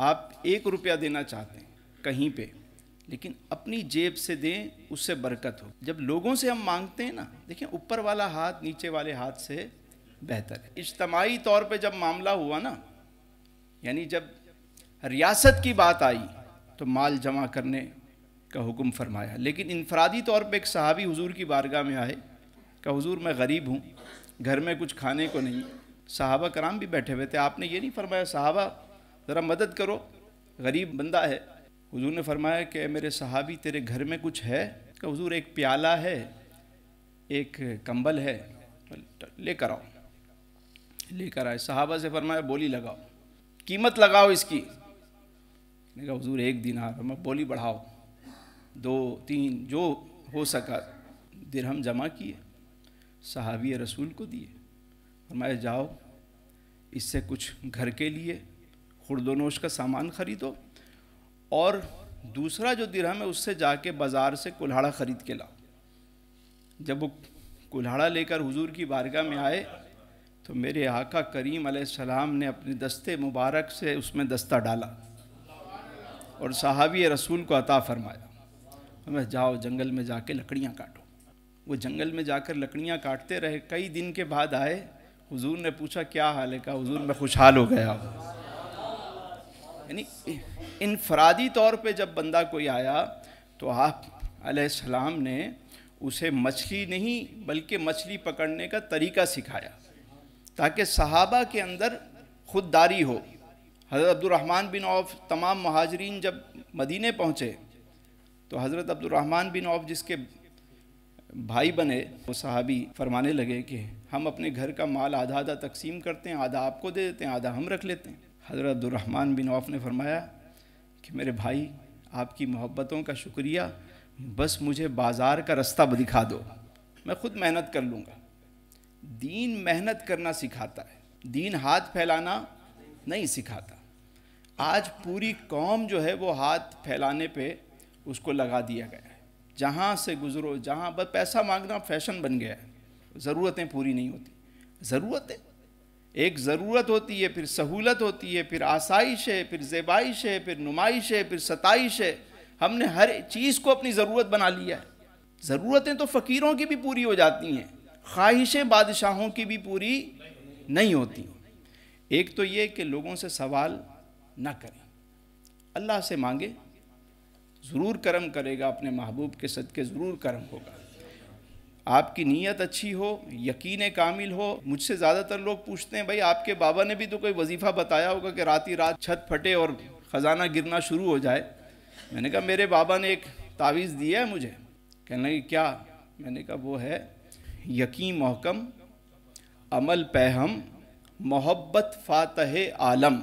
आप एक रुपया देना चाहते हैं कहीं पे लेकिन अपनी जेब से दें उससे बरकत हो जब लोगों से हम मांगते हैं ना देखें ऊपर वाला हाथ नीचे वाले हाथ से बेहतर है इज्तमाही तौर पे जब मामला हुआ ना यानी जब रियासत की बात आई तो माल जमा करने का हुक्म फरमाया लेकिन इनफरादी तौर पे एक सहाबी हुजूर की बारगाह में आए का हुजूर मैं गरीब हूँ घर में कुछ खाने को नहीं सहाबा कराम भी बैठे हुए थे आपने ये नहीं फरमाया साहबा ज़रा मदद करो गरीब बंदा है हुजूर ने फरमाया कि मेरे सहाबी तेरे घर में कुछ है कि हुजूर एक प्याला है एक कंबल है लेकर आओ लेकर आए सहाबा से फरमाया बोली लगाओ कीमत लगाओ इसकी ने कहा हुजूर एक दिन आ बोली बढ़ाओ दो तीन जो हो सका दिरहम जमा किए सहाबी रसूल को दिए फरमाया जाओ इससे कुछ घर के लिए खुरदोनोश का सामान खरीदो और दूसरा जो दिरहम है उससे जाके बाज़ार से कुल्हाड़ा ख़रीद के लाओ जब वो कुल्हाड़ा लेकर हुजूर की बारगाह में आए तो मेरे आका करीम सलाम ने अपने दस्ते मुबारक से उसमें दस्ता डाला और सहाबी रसूल को अता फरमाया हमें जाओ जंगल में जाके लकड़ियाँ काटो वो जंगल में जाकर लकड़ियाँ काटते रहे कई दिन के बाद आए हुजूर ने पूछा क्या हाल है कहा हुजूर मैं खुशहाल हो गया हूँ यानी इनफरादी तौर पे जब बंदा कोई आया तो आप सलाम ने उसे मछली नहीं बल्कि मछली पकड़ने का तरीका सिखाया ताकि सहाबा के अंदर खुददारी हो हज़रत अब्दुलरहमान बिन औफ तमाम महाजरीन जब मदीने पहुँचे तो हज़रत अब्दुलरहमान बिन औफ जिसके भाई बने वो सहाबी फरमाने लगे कि हम अपने घर का माल आधा आधा तकसीम करते हैं आधा आपको दे देते हैं आधा हम रख लेते हैं हज़रत अब्दुलरहमान बिन औफ ने फरमाया कि मेरे भाई आपकी मोहब्बतों का शुक्रिया बस मुझे बाज़ार का रास्ता दिखा दो मैं ख़ुद मेहनत कर लूँगा दीन मेहनत करना सिखाता है दीन हाथ फैलाना नहीं सिखाता आज पूरी कौम जो है वो हाथ फैलाने पे उसको लगा दिया गया है जहाँ से गुजरो जहाँ बस पैसा मांगना फैशन बन गया है ज़रूरतें पूरी नहीं होती ज़रूरतें एक ज़रूरत होती है फिर सहूलत होती है फिर आसाइश है फिर जेबाइश है फिर नुमाइश है फिर सताइश है हमने हर चीज़ को अपनी ज़रूरत बना लिया है ज़रूरतें तो फ़कीरों की भी पूरी हो जाती हैं ख्वाहिशें बादशाहों की भी पूरी नहीं होती एक तो ये कि लोगों से सवाल ना करें अल्लाह से मांगे ज़रूर करम करेगा अपने महबूब के सद के ज़रूर करम होगा आपकी नीयत अच्छी हो यकीन कामिल हो मुझसे ज़्यादातर लोग पूछते हैं भाई आपके बाबा ने भी तो कोई वजीफ़ा बताया होगा कि रात ही रात छत फटे और ख़जाना गिरना शुरू हो जाए मैंने कहा मेरे बाबा ने एक तावीज़ दिया है मुझे कहने लगे क्या मैंने कहा वो है यकीन महकम अमल पैहम मोहब्बत फातह आलम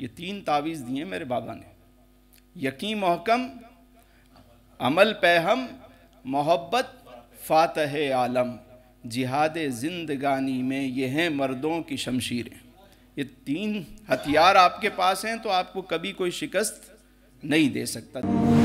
ये तीन तावीज़ दिए मेरे बाबा ने यकीन महकम अमल पैहम मोहब्बत फ़ातह आलम जिहाद जिंदगानी में ये हैं मर्दों की शमशीरें ये तीन हथियार आपके पास हैं तो आपको कभी कोई शिकस्त नहीं दे सकता